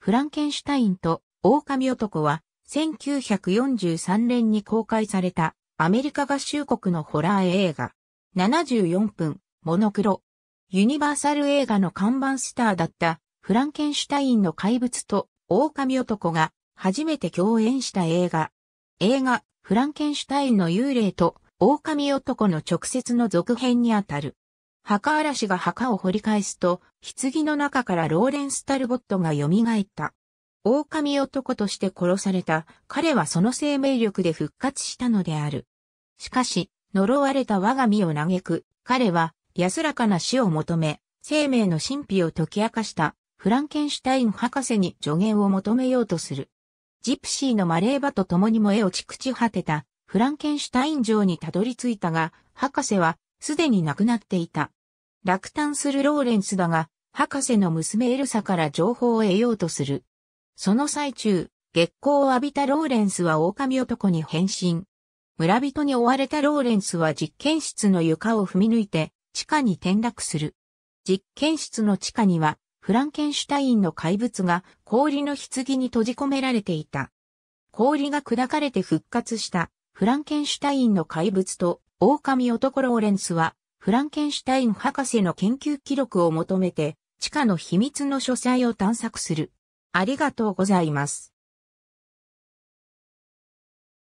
フランケンシュタインと狼男は1943年に公開されたアメリカ合衆国のホラー映画。74分、モノクロ。ユニバーサル映画の看板スターだったフランケンシュタインの怪物と狼男が初めて共演した映画。映画、フランケンシュタインの幽霊と狼男の直接の続編にあたる。墓荒らしが墓を掘り返すと、棺の中からローレンス・タルボットが蘇った。狼男として殺された、彼はその生命力で復活したのである。しかし、呪われた我が身を嘆く、彼は安らかな死を求め、生命の神秘を解き明かした、フランケンシュタイン博士に助言を求めようとする。ジプシーのマレーバと共にも絵をち朽ち果てた、フランケンシュタイン城にたどり着いたが、博士はすでに亡くなっていた。落胆するローレンスだが、博士の娘エルサから情報を得ようとする。その最中、月光を浴びたローレンスは狼男に変身。村人に追われたローレンスは実験室の床を踏み抜いて地下に転落する。実験室の地下にはフランケンシュタインの怪物が氷の棺に閉じ込められていた。氷が砕かれて復活したフランケンシュタインの怪物と狼男ローレンスはフランケンシュタイン博士の研究記録を求めて、地下の秘密の書斎を探索する。ありがとうございます。